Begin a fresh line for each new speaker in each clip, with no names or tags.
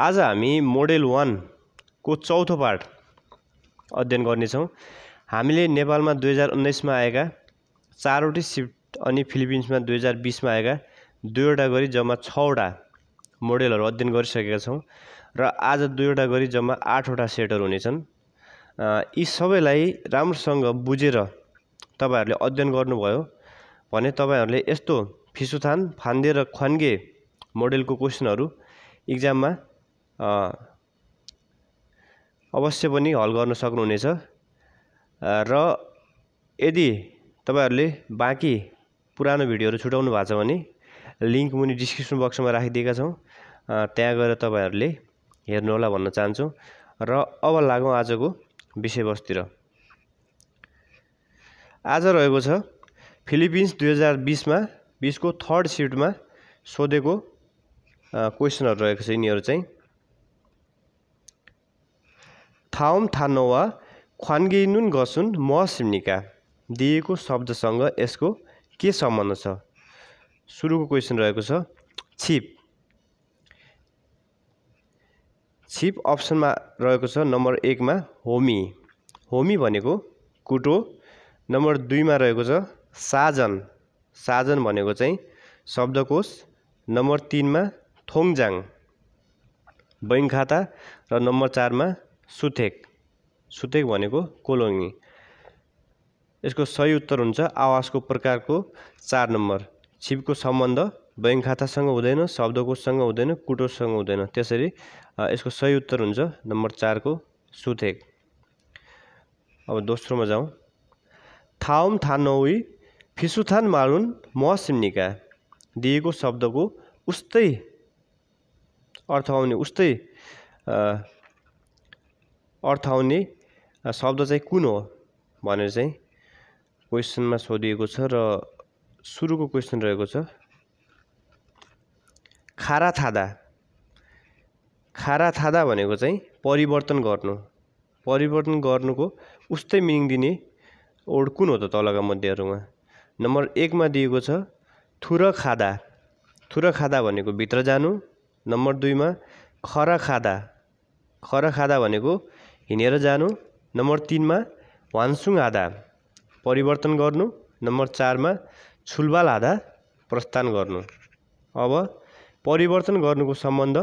आज हामी मोडेल वानको चौथो पार्ट अध्ययन गर्नेछौँ हामीले नेपालमा दुई हजार उन्नाइसमा आएका चारवटै सिफ्ट अनि फिलिपिन्समा दुई हजार बिसमा आएका दुईवटा गरी जम्मा छवटा मोडेलहरू अध्ययन गरिसकेका छौँ र आज दुईवटा गरी जम्मा आठवटा सेटहरू हुनेछन् यी सबैलाई राम्रोसँग बुझेर तपाईँहरूले अध्ययन गर्नुभयो भने तपाईँहरूले यस्तो फिसुथान फान्दे र खन्गे मोडेलको क्वेसनहरू इक्जाममा अवश्य पनि हल गर्न सक्नुहुनेछ र यदि तपाईँहरूले बाँकी पुरानो भिडियोहरू छुट्याउनु भएको छ भने लिङ्क मुनि डिस्क्रिप्सन बक्समा राखिदिएका छौँ त्यहाँ गएर तपाईँहरूले हेर्नुहोला भन्न चाहन्छौँ र अब लागौँ आजको विषयवस्तुतिर आज रहेको छ फिलिपिन्स दुई हजार बिसमा बिसको थर्ड सिटमा सोधेको क्वेसनहरू रहेको छ यिनीहरू चाहिँ थाउम थानोवा नुन गसुन सिम्निका दिएको शब्दसँग यसको के सम्बन्ध छ सुरुको क्वेसन रहेको छ छिप छिप अप्सनमा रहेको छ नम्बर एकमा होमी होमी भनेको कुटो नम्बर दुईमा रहेको छ साजन साजन भनेको चाहिँ शब्दकोश नम्बर तिनमा थोङजाङ बैङ्क खाता र नम्बर चारमा सुथेक सुथेक भनेको कोलोङ्गी यसको सही उत्तर हुन्छ आवासको प्रकारको चार नम्बर छिपको सम्बन्ध बैङ्क खातासँग हुँदैन शब्दकोशसँग हुँदैन कुटोसँग हुँदैन त्यसरी यसको सही उत्तर हुन्छ नम्बर चारको सुथेक अब दोस्रोमा जाउँ थाउम नौई फिसुथान मारुन महसिम्निका दिएको शब्दको उस्तै अर्थ आउने उस्तै अर्थ आउने शब्द चाहिँ कुन हो भनेर चाहिँ क्वेसनमा सोधिएको छ र सुरुको क्वेसन रहेको छ खारा थादा खारा थादा भनेको चाहिँ परिवर्तन गर्नु परिवर्तन गर्नुको उस्तै मिनिङ दिने ओड कुन हो त तलका मध्येहरूमा नम्बर एकमा दिएको छ थुर खादा थुर खादा भनेको भित्र जानु नम्बर दुईमा खर खादा खर खादा भनेको हिँडेर जानु नम्बर तिनमा वान्सुङ आधा परिवर्तन गर्नु नम्बर चारमा छुलबाल आधा प्रस्थान गर्नु अब परिवर्तन गर्नुको सम्बन्ध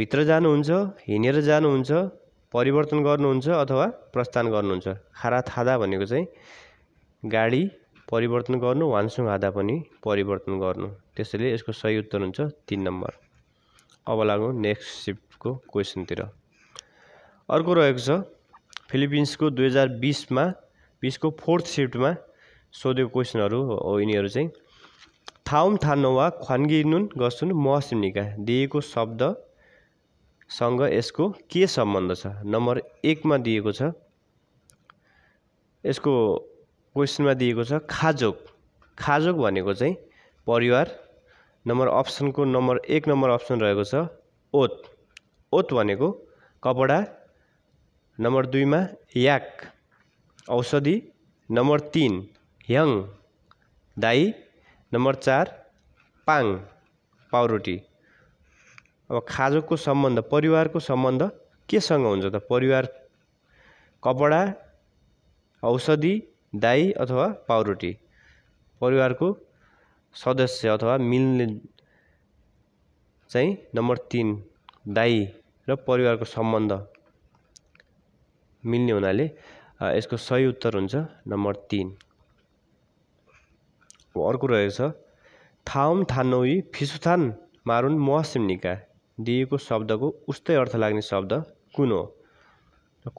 भित्र जानुहुन्छ हिँडेर जानुहुन्छ परिवर्तन गर्नुहुन्छ अथवा प्रस्थान गर्नुहुन्छ खारा थादा भनेको चाहिँ गाडी परिवर्तन गर्नु वान्सुङ आधा पनि परिवर्तन गर्नु त्यसैले यसको सही उत्तर हुन्छ तिन नम्बर अब लागौँ नेक्स्ट सिफ्टको क्वेसनतिर अर्को रहेको छ फिलिपिन्सको दुई हजार बिसमा बिसको फोर्थ सिफ्टमा सोधेको क्वेसनहरू हो यिनीहरू चाहिँ थाउम थानोवा ख्वान्गिनुन गसुन निका दिएको शब्दसँग यसको के सम्बन्ध छ नम्बर एकमा दिएको छ यसको क्वेसनमा दिएको छ खाजोक खाजोक भनेको चाहिँ परिवार नम्बर अप्सनको नम्बर एक नम्बर अप्सन रहेको छ ओत ओत भनेको कपडा नम्बर दुईमा याक औषधि नम्बर तिन ह्याङ दाई नम्बर चार पाङ पाउरोटी अब खाजोको सम्बन्ध परिवारको सम्बन्ध केसँग हुन्छ त परिवार कपडा औषधि दाई अथवा पाउरोटी परिवारको सदस्य अथवा मिल्ने चाहिँ नम्बर तिन दाई र परिवारको सम्बन्ध मिल्ने हुनाले यसको सही उत्तर हुन्छ नम्बर तिन अर्को रहेको छ थाउम थानोई फिसुथान मारुन महसिम्निका दिएको शब्दको उस्तै अर्थ लाग्ने शब्द कुन हो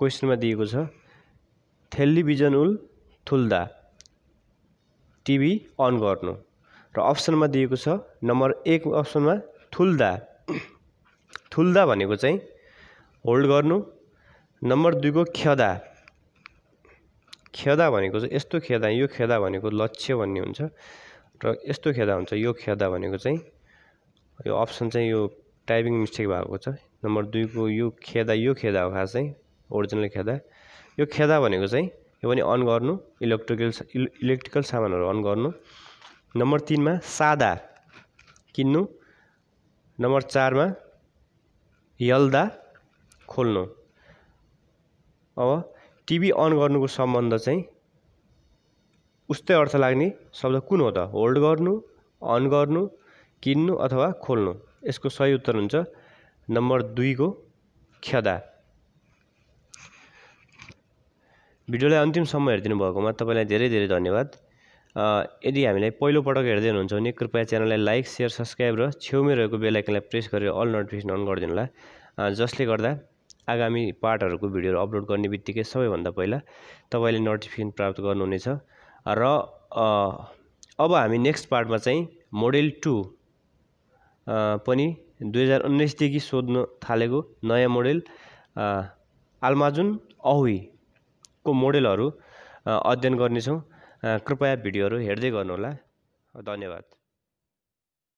क्वेसनमा दिएको छ टेलिभिजन उल थुल्दा टिभी अन गर्नु र अप्सनमा दिएको छ नम्बर एक अप्सनमा थुल्दा थुल्दा भनेको चाहिँ होल्ड गर्नु नम्बर दुईको खेदा खेदा भनेको चाहिँ यस्तो खेदा यो खेदा भनेको लक्ष्य भन्ने हुन्छ र यस्तो खेदा हुन्छ यो खेदा भनेको चाहिँ यो अप्सन चाहिँ यो टाइपिङ मिस्टेक भएको छ नम्बर दुईको यो खेदा यो खेदा हो खास चाहिँ ओरिजिनल खेदा यो खेदा भनेको चाहिँ यो पनि अन गर्नु इलेक्ट्रिकल इलेक्ट्रिकल सामानहरू अन गर्नु नम्बर तिनमा सादा किन्नु नम्बर चारमा यल्दा खोल्नु अब टिभी अन गर्नुको सम्बन्ध चाहिँ उस्तै अर्थ लाग्ने शब्द कुन हो त होल्ड गर्नु अन गर्नु किन्नु अथवा खोल्नु यसको सही उत्तर हुन्छ नम्बर दुईको ख्यादा भिडियोलाई अन्तिमसम्म हेरिदिनु भएकोमा तपाईँलाई धेरै धेरै धन्यवाद यदि हामीलाई पहिलोपटक हेर्दै हुनुहुन्छ भने कृपया च्यानललाई लाइक सेयर सब्सक्राइब र छेउमै रहेको बेलायकनलाई प्रेस गरेर अल नोटिफिकेसन अन गरिदिनु होला जसले गर्दा आगामी पार्टहरूको भिडियोहरू अपलोड गर्ने बित्तिकै सबैभन्दा पहिला तपाईँले नोटिफिकेसन प्राप्त गर्नुहुनेछ र अब हामी नेक्स्ट पार्टमा चाहिँ मोडेल टू पनि दुई हजार उन्नाइसदेखि सोध्न थालेको नयाँ मोडेल आल्माजुन को मोडेलहरू अध्ययन गर्नेछौँ कृपया भिडियोहरू हेर्दै गर्नुहोला धन्यवाद